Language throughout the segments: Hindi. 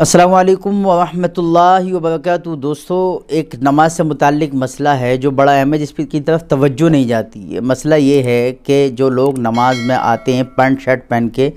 असलकम वरहमल वबरक दोस्तों एक नमाज से मुतक मसला है जो बड़ा अहम है जिस की तरफ तवज्जो नहीं जाती है मसला ये है कि जो लोग नमाज में आते हैं पैंट शर्ट पहन के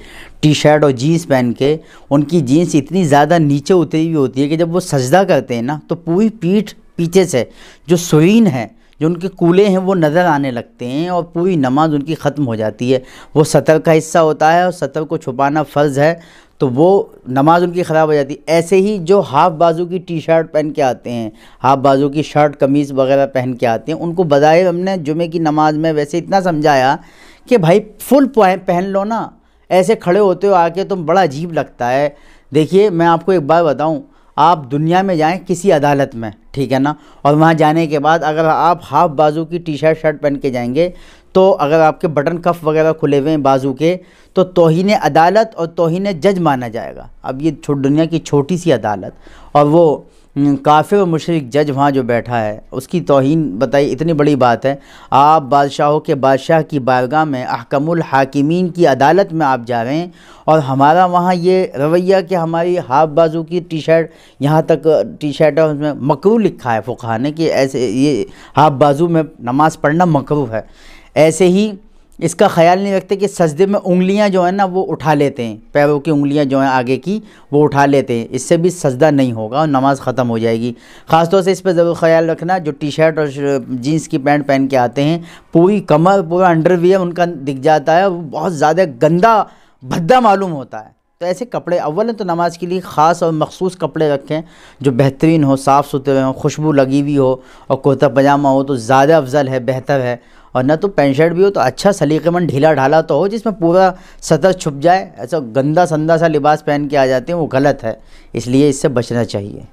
टी शर्ट और जीन्स पहन के उनकी जीन्स इतनी ज़्यादा नीचे उतरी हुई होती है कि जब वो सजदा करते हैं ना तो पूरी पीठ पीछे से जो सुरीन है जो उनके कूले हैं वो नज़र आने लगते हैं और पूरी नमाज उनकी ख़त्म हो जाती है वो सतर का हिस्सा होता है और सतर को छुपाना फ़र्ज़ है तो वो नमाज़ उनकी ख़राब हो जाती ऐसे ही जो हाफ़ बाजू की टी शर्ट पहन के आते हैं हाफ़ बाजू की शर्ट कमीज़ वगैरह पहन के आते हैं उनको बजाय हमने जुमे की नमाज़ में वैसे इतना समझाया कि भाई फुल पहन लो ना ऐसे खड़े होते हो आके तुम तो बड़ा अजीब लगता है देखिए मैं आपको एक बार बताऊँ आप दुनिया में जाएँ किसी अदालत में ठीक है ना और वहाँ जाने के बाद अगर आप हाफ़ बाजू की टी शर्ट शर्ट पहन के जाएंगे तो अगर आपके बटन कफ़ वगैरह खुले हुए हैं बाजू के तो तोहन अदालत और तोहन जज माना जाएगा अब ये दुनिया की छोटी सी अदालत और वो काफ़ी और मुशरक जज वहाँ जो बैठा है उसकी तोहन बताई इतनी बड़ी बात है आप बादशाहों के बादशाह की बारगाह में अहकमुल हाकिमीन की अदालत में आप जा रहे हैं और हमारा वहाँ ये रवैया कि हमारी हाफ बाजू की टी शर्ट यहाँ तक टी शर्ट है उसमें मकरू लिखा है फ़ुखा ने कि ऐसे ये हाफ बाजू में नमाज़ पढ़ना मकरू है ऐसे ही इसका ख्याल नहीं रखते कि सजदे में उंगलियां जो है ना वो उठा लेते हैं पैरों की उंगलियां जो हैं आगे की वो उठा लेते हैं इससे भी सजदा नहीं होगा और नमाज़ ख़त्म हो जाएगी ख़ासतौर से इस पर ज़रूर ख्याल रखना जो टी शर्ट और जीन्स की पैंट पहन के आते हैं पूरी कमर पूरा अंडरवियर उनका दिख जाता है वो बहुत ज़्यादा गंदा भद्दा मालूम होता है तो ऐसे कपड़े अव्वल तो नमाज़ के लिए ख़ास और मखसूस कपड़े रखें जो बेहतरीन हो साफ़ सुथरे हों खुशबू लगी हुई हो और कुर्ता पजामा हो तो ज़्यादा अफजल है बेहतर है और ना तो पेंट शर्ट भी हो तो अच्छा सलीकेमंद ढीला ढाला तो हो जिसमें पूरा सतर छुप जाए ऐसा गंदा संदा सा लिबास पहन के आ जाते हैं वो गलत है इसलिए इससे बचना चाहिए